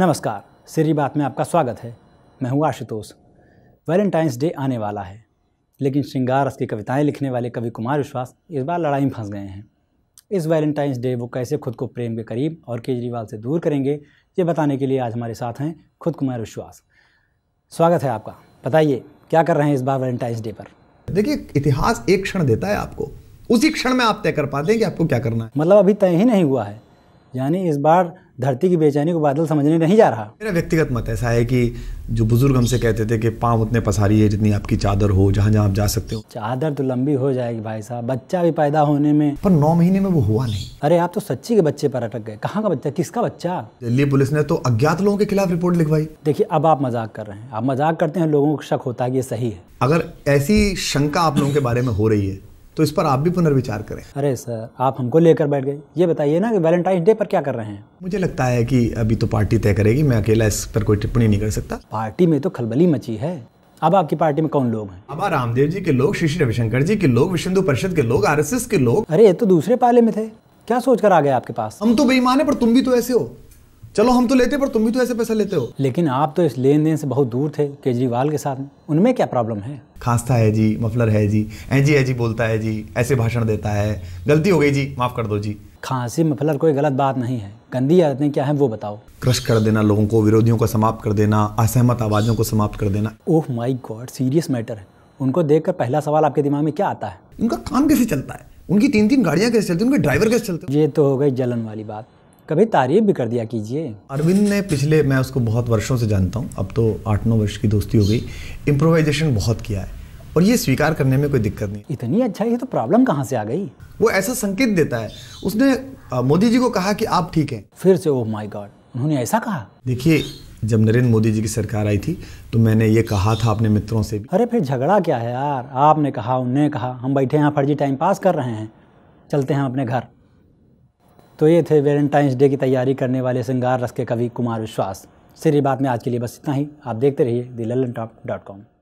नमस्कार सीरी बात में आपका स्वागत है मैं हूँ आशुतोष वैलेंटाइंस डे आने वाला है लेकिन श्रृंगार रस की कविताएं लिखने वाले कवि कुमार विश्वास इस बार लड़ाई में फंस गए हैं इस वैलेंटाइंस डे वो कैसे खुद को प्रेम के करीब और केजरीवाल से दूर करेंगे ये बताने के लिए आज हमारे साथ हैं खुद कुमार विश्वास स्वागत है आपका बताइए क्या कर रहे हैं इस बार वैलेंटाइंस डे पर देखिए इतिहास एक क्षण देता है आपको उसी क्षण में आप तय कर पाते हैं कि आपको क्या करना है मतलब अभी तय ही नहीं हुआ है यानी इस बार धरती की बेचैनी को बादल समझने नहीं जा रहा मेरा व्यक्तिगत मत ऐसा है कि जो बुजुर्ग हमसे कहते थे कि पाँव उतने है जितनी आपकी चादर हो जहाँ जहाँ आप जा सकते हो चादर तो लंबी हो जाएगी भाई साहब बच्चा भी पैदा होने में पर नौ महीने में वो हुआ नहीं अरे आप तो सच्ची के बच्चे पर अटक गए कहाँ का बच्चा किसका बच्चा दिल्ली पुलिस ने तो अज्ञात लोगों के खिलाफ रिपोर्ट लिखवाई देखिए अब आप मजाक कर रहे हैं आप मजाक करते हैं लोगों को शक होता है ये सही है अगर ऐसी शंका आप लोगों के बारे में हो रही है तो इस पर आप भी पुनर्विचार करें अरे सर आप हमको लेकर बैठ गए ये बताइए ना कि वैलेंटाइन डे पर क्या कर रहे हैं मुझे लगता है कि अभी तो पार्टी तय करेगी मैं अकेला इस पर कोई टिप्पणी नहीं कर सकता पार्टी में तो खलबली मची है अब आपकी पार्टी में कौन लोग हैं अब रामदेव जी के लोग श्री श्री रविशंकर जी के लोग विश्व हिंदू परिषद के लोग आर के लोग अरे ये तो दूसरे पाले में थे क्या सोचकर आ गए आपके पास हम तो बेईमान है पर तुम भी तो ऐसे हो चलो हम तो लेते पर तुम भी तो ऐसे पैसा लेते हो लेकिन आप तो इस लेन देन से बहुत दूर थे केजरीवाल के साथ उनमें क्या प्रॉब्लम है खांसता है जी मफलर है जी है जी है जी बोलता है जी ऐसे भाषण देता है गलती हो गई जी माफ कर दो जी खांसी मफलर कोई गलत बात नहीं है गंदी आदतें क्या है वो बताओ क्रश कर देना लोगों को विरोधियों को समाप्त कर देना असहमत आवाजों को समाप्त कर देना oh my god serious matter है उनको देख पहला सवाल आपके दिमाग में क्या आता है उनका काम कैसे चलता है उनकी तीन तीन गाड़ियाँ कैसे चलती है उनके ड्राइवर कैसे चलते ये तो हो गई जलन वाली बात कभी तारीफ भी कर दिया कीजिए अरविंद ने पिछले मैं उसको बहुत वर्षों से जानता हूँ अब तो आठ नौ वर्ष की दोस्ती हो गई इम्प्रोवाइजेशन बहुत किया है और ये स्वीकार करने में कोई दिक्कत नहीं इतनी अच्छा ये तो प्रॉब्लम कहाँ से आ गई वो ऐसा संकेत देता है उसने मोदी जी को कहा कि आप ठीक हैं फिर से ओह माय गॉड उन्होंने ऐसा कहा देखिए जब नरेंद्र मोदी जी की सरकार आई थी तो मैंने ये कहा था अपने मित्रों से भी अरे फिर झगड़ा क्या है यार आपने कहा उनने कहा हम बैठे यहाँ फर्जी टाइम पास कर रहे हैं चलते हैं अपने घर तो ये थे वेलेंटाइंस डे की तैयारी करने वाले श्रृंगार रस के कवि कुमार विश्वास सिरी बात में आज के लिए बस इतना ही आप देखते रहिए the Lallantop dot com